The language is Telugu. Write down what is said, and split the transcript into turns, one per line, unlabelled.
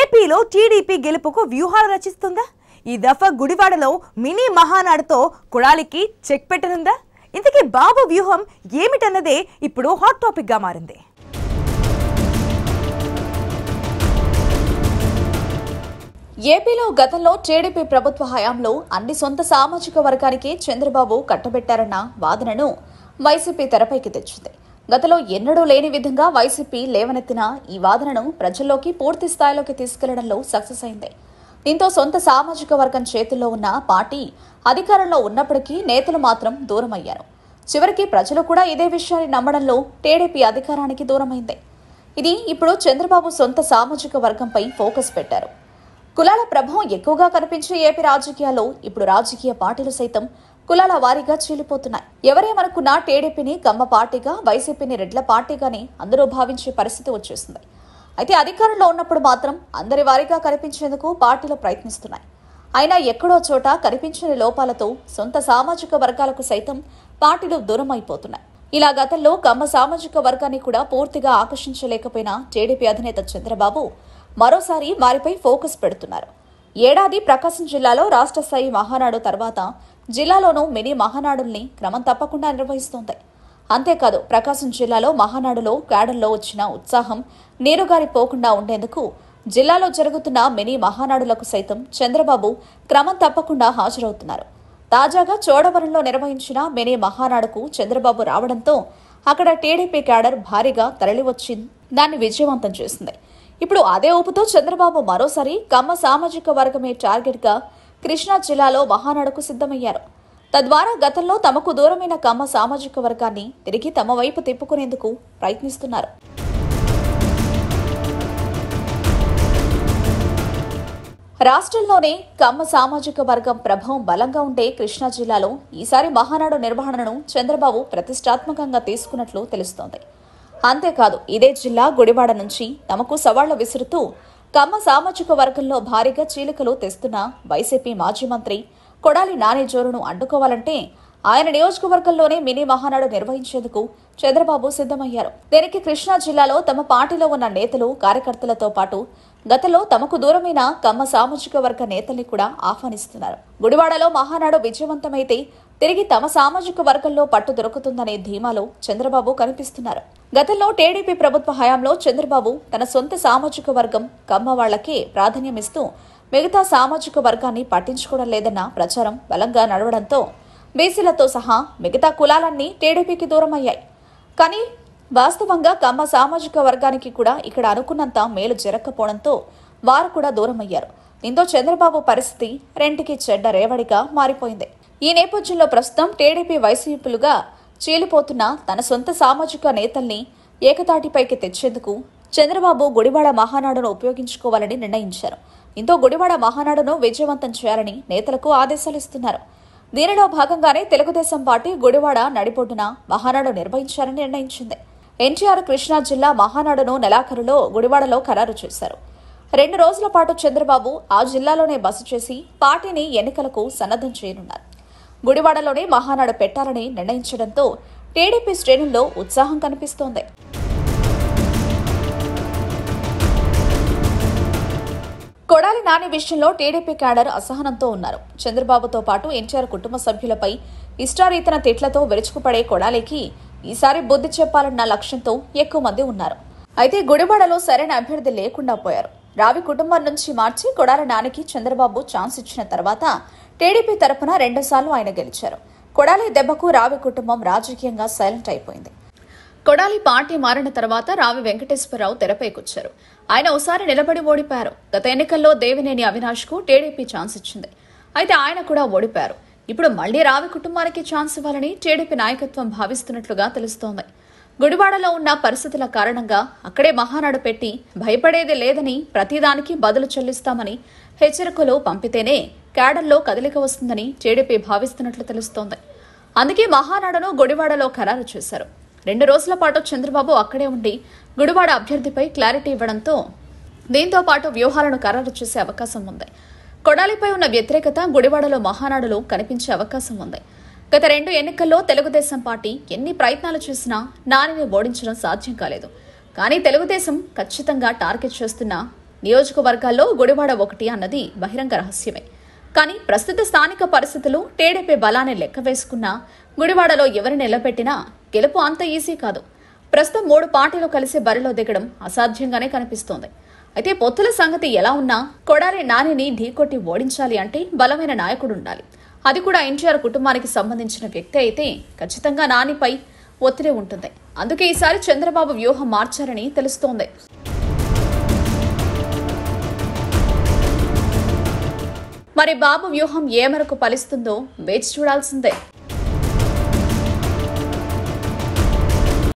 ఏపీలో టీడీపీ గెలుపుకు వ్యూహాలు రచిస్తుందా ఈ దఫా గుడివాడలో మినీ మహానాడుతో కుడాలికి చెక్ పెట్టనుందా ఇంతకీ బాబు వ్యూహం ఏమిటన్నదే ఇప్పుడు హాట్ టాపిక్గా మారింది ఏపీలో గతంలో టీడీపీ ప్రభుత్వ హయాంలో అన్ని సొంత సామాజిక వర్గానికి చంద్రబాబు కట్టబెట్టారన్న వాదనను వైసీపీ తెరపైకి తెచ్చింది గతలో ఎన్నడూ లేని విధంగా వైసీపీ లేవనెత్తిన ఈ వాదనను ప్రజల్లోకి పూర్తి స్థాయిలోకి తీసుకెళ్లడంలో సక్సెస్ అయింది దీంతో సొంత సామాజిక వర్గం చేతుల్లో ఉన్న పార్టీ అధికారంలో ఉన్నప్పటికీ నేతలు మాత్రం దూరమయ్యారు చివరికి ప్రజలు కూడా ఇదే విషయాన్ని నమ్మడంలో టీడీపీ అధికారానికి దూరమైంది ఇది ఇప్పుడు చంద్రబాబు సొంత సామాజిక వర్గంపై ఫోకస్ పెట్టారు కులాల ప్రభావం ఎక్కువగా కనిపించే ఏపీ రాజకీయాల్లో ఇప్పుడు రాజకీయ పార్టీలు సైతం కులాల వారీగా చీలిపోతున్నాయి ఎవరేమనుకున్నా టీడీపీని గమ్మ పార్టీగా వైసీపీని రెడ్ల పార్టీగాని అందరూ భావించే పరిస్థితి వచ్చేసింది అయితే అధికారంలో ఉన్నప్పుడు మాత్రం అందరి వారీగా కనిపించేందుకు పార్టీలు ప్రయత్నిస్తున్నాయి అయినా ఎక్కడో చోట కనిపించని లోపాలతో సొంత సామాజిక వర్గాలకు సైతం పార్టీలు దూరం అయిపోతున్నాయి ఇలా గతంలో గమ్మ సామాజిక వర్గాన్ని కూడా పూర్తిగా ఆకర్షించలేకపోయిన టీడీపీ అధినేత చంద్రబాబు మరోసారి వారిపై ఫోకస్ పెడుతున్నారు ఏడాది ప్రకాశం జిల్లాలో రాష్ట్ర స్థాయి మహానాడు తర్వాత జిల్లాలోనూ మినీ మహానాడుల్ని క్రమం తప్పకుండా నిర్వహిస్తోంది అంతేకాదు ప్రకాశం జిల్లాలో మహానాడులో క్యాడర్లో వచ్చిన ఉత్సాహం నీరుగారి పోకుండా ఉండేందుకు జిల్లాలో జరుగుతున్న మినీ మహానాడులకు సైతం చంద్రబాబు క్రమం తప్పకుండా హాజరవుతున్నారు తాజాగా చోడవరంలో నిర్వహించిన మినీ మహానాడుకు చంద్రబాబు రావడంతో అక్కడ టీడీపీ క్యాడర్ భారీగా తరలివచ్చి దాన్ని విజయవంతం చేసింది ఇప్పుడు అదే ఊపుతో చంద్రబాబు మరోసారి కమ్మ సామాజిక వర్గమే టార్గెట్గా కృష్ణా జిల్లాలో మహానాడుకు సిద్ధమయ్యారు తద్వారా గతంలో తమకు దూరమైన కమ్మ సామాజిక వర్గాన్ని తిరిగి తమ వైపు తిప్పుకునేందుకు ప్రయత్నిస్తున్నారు రాష్ట్రంలోనే కమ్మ సామాజిక వర్గం ప్రభావం బలంగా ఉండే కృష్ణా జిల్లాలో ఈసారి మహానాడు నిర్వహణను చంద్రబాబు ప్రతిష్టాత్మకంగా తీసుకున్నట్లు తెలుస్తోంది అంతేకాదు ఇదే జిల్లా గుడివాడ నుంచి తమకు సవాళ్లు విసురుతూ కమ్మ సామాజిక వర్గంలో భారీగా చీలికలు తెస్తున్న వైసీపీ మాజీ మంత్రి కొడాలి నాని జోరును అడ్డుకోవాలంటే ఆయన నియోజకవర్గంలోనే మినీ మహానాడు నిర్వహించేందుకు చంద్రబాబు సిద్ధమయ్యారు దీనికి కృష్ణా జిల్లాలో తమ పార్టీలో ఉన్న నేతలు కార్యకర్తలతో పాటు గతంలో తమకు దూరమైన కమ్మ సామాజిక వర్గ నేతల్ని కూడా ఆహ్వానిస్తున్నారు గుడివాడలో మహానాడు విజయవంతమైతే తిరిగి తమ సామాజిక వర్గంలో పట్టు దొరుకుతుందనే ధీమాలో చంద్రబాబు కనిపిస్తున్నారు గతంలో టీడీపీ ప్రభుత్వ హయాంలో చంద్రబాబు తన సొంత సామాజిక వర్గం కమ్మ వాళ్లకే ప్రాధాన్యమిస్తూ మిగతా సామాజిక వర్గాన్ని పట్టించుకోవడం లేదన్న ప్రచారం బలంగా నడవడంతో బీసీలతో సహా మిగతా కులాలన్నీ టీడీపీకి దూరమయ్యాయి కానీ వాస్తవంగా కమ్మ సామాజిక వర్గానికి కూడా ఇక్కడ అనుకున్నంత మేలు జరగకపోవడంతో వారు కూడా దూరమయ్యారు దీంతో చంద్రబాబు పరిస్థితి రెంటికి చెడ్డ రేవడిగా మారిపోయింది ఈ నేపథ్యంలో ప్రస్తుతం టీడీపీ వైసీపీలుగా చీలిపోతున్న తన సొంత సామాజిక నేతల్ని ఏకతాటిపైకి తెచ్చేందుకు చంద్రబాబు గుడివాడ మహానాడును ఉపయోగించుకోవాలని నిర్ణయించారు ఇంతో గుడివాడ మహానాడును విజయవంతం చేయాలని నేతలకు ఆదేశాలు ఇస్తున్నారు దీనిలో భాగంగానే తెలుగుదేశం పార్టీ గుడివాడ నడిబొడ్డున మహానాడు నిర్వహించాలని నిర్ణయించింది ఎన్టీఆర్ కృష్ణా జిల్లా మహానాడును నెలాఖరులో గుడివాడలో ఖరారు చేశారు రెండు రోజుల పాటు చంద్రబాబు ఆ జిల్లాలోనే బస చేసి పార్టీని ఎన్నికలకు సన్నద్ధం చేయనున్నారు గుడివాడలోనే మహానాడు పెట్టాలని నిర్ణయించడంతో టీడీపీ శ్రేణుల్లో ఉత్సాహం కనిపిస్తోంది కొడాలి నాని విషయంలో టీడీపీ క్యాడర్ అసహనంతో ఉన్నారు చంద్రబాబుతో పాటు ఎన్టీఆర్ కుటుంబ సభ్యులపై ఇష్టారీతన తిట్లతో విరుచుకుపడే కొడాలికి ఈసారి బుద్ధి చెప్పాలన్న లక్ష్యంతో ఎక్కువ మంది ఉన్నారు అయితే గుడివాడలో సరైన అభ్యర్థి లేకుండా పోయారు రావి కుటుంబం నుంచి మార్చి కొడాలి నానికి చంద్రబాబు ఛాన్స్ ఇచ్చిన తర్వాత టీడీపీ తరఫున రెండుసార్లు ఆయన గెలిచారు కొడాలి దెబ్బకు రావి కుటుంబం రాజకీయంగా సైలెంట్ అయిపోయింది కొడాలి పార్టీ మారిన తర్వాత రావి వెంకటేశ్వరరావు తెరపైకొచ్చారు ఆయన ఒకసారి నిలబడి ఓడిపారు గత ఎన్నికల్లో దేవినేని అవినాష్ కు టీడీపీ ఛాన్స్ ఇచ్చింది అయితే ఆయన కూడా ఓడిపోయారు ఇప్పుడు మళ్లీ రావి కుటుంబానికి ఛాన్స్ ఇవ్వాలని టీడీపీ నాయకత్వం భావిస్తున్నట్లుగా తెలుస్తోంది గుడివాడలో ఉన్న పరిస్థితుల కారణంగా అక్కడే మహానాడు పెట్టి భయపడేది లేదని ప్రతిదానికి బదులు చెల్లిస్తామని హెచ్చరికలు పంపితేనే క్యాడర్లో కదలిక వస్తుందని టీడీపీ భావిస్తున్నట్లు తెలుస్తోంది అందుకే మహానాడను గుడివాడలో ఖరారు చేశారు రెండు రోజుల పాటు చంద్రబాబు అక్కడే ఉండి గుడివాడ అభ్యర్థిపై క్లారిటీ ఇవ్వడంతో దీంతో పాటు వ్యూహాలను ఖరారు చేసే అవకాశం ఉంది కొడాలిపై ఉన్న వ్యతిరేకత గుడివాడలో మహానాడులో కనిపించే అవకాశం ఉంది గత రెండు ఎన్నికల్లో తెలుగుదేశం పార్టీ ఎన్ని ప్రయత్నాలు చేసినా నానిని ఓడించడం సాధ్యం కాలేదు కానీ తెలుగుదేశం ఖచ్చితంగా టార్గెట్ చేస్తున్న నియోజకవర్గాల్లో గుడివాడ ఒకటి అన్నది బహిరంగ రహస్యమే కానీ ప్రస్తుత స్థానిక పరిస్థితులు టీడీపీ బలాన్ని లెక్క వేసుకున్నా గుడివాడలో ఎవరు నిలబెట్టినా గెలుపు అంత ఈజీ కాదు ప్రస్తుతం మూడు పార్టీలు కలిసి బరిలో దిగడం అసాధ్యంగానే కనిపిస్తోంది అయితే పొత్తుల సంగతి ఎలా ఉన్నా కొడారి నానిని ఢీకొట్టి ఓడించాలి అంటే బలమైన నాయకుడు ఉండాలి అది కూడా ఎన్టీఆర్ కుటుంబానికి సంబంధించిన వ్యక్తి అయితే ఖచ్చితంగా నానిపై ఒత్తిడి ఉంటుంది అందుకే ఈసారి చంద్రబాబు వ్యూహం మార్చారని తెలుస్తోంది మరి బాబు వ్యూహం ఏ మేరకు ఫలిస్తుందో వేచి చూడాల్సిందే